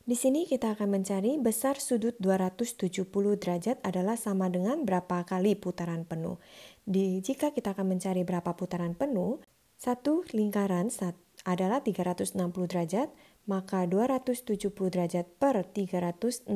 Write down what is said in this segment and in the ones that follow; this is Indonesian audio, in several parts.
Di sini kita akan mencari besar sudut 270 derajat adalah sama dengan berapa kali putaran penuh. Di, jika kita akan mencari berapa putaran penuh, satu lingkaran sat, adalah 360 derajat, maka 270 derajat per 360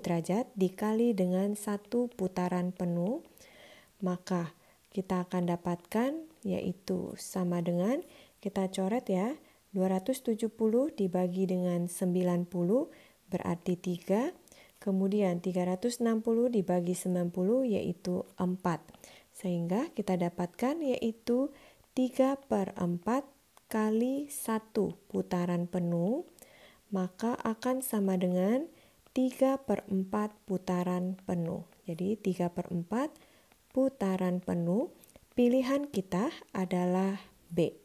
derajat dikali dengan satu putaran penuh, maka kita akan dapatkan yaitu sama dengan kita coret ya 270 dibagi dengan 90 berarti 3. Kemudian 360 dibagi 90 yaitu 4. Sehingga kita dapatkan yaitu 3 per 4 kali 1 putaran penuh. Maka akan sama dengan 3 per 4 putaran penuh. Jadi 3 per 4 putaran penuh. Pilihan kita adalah B.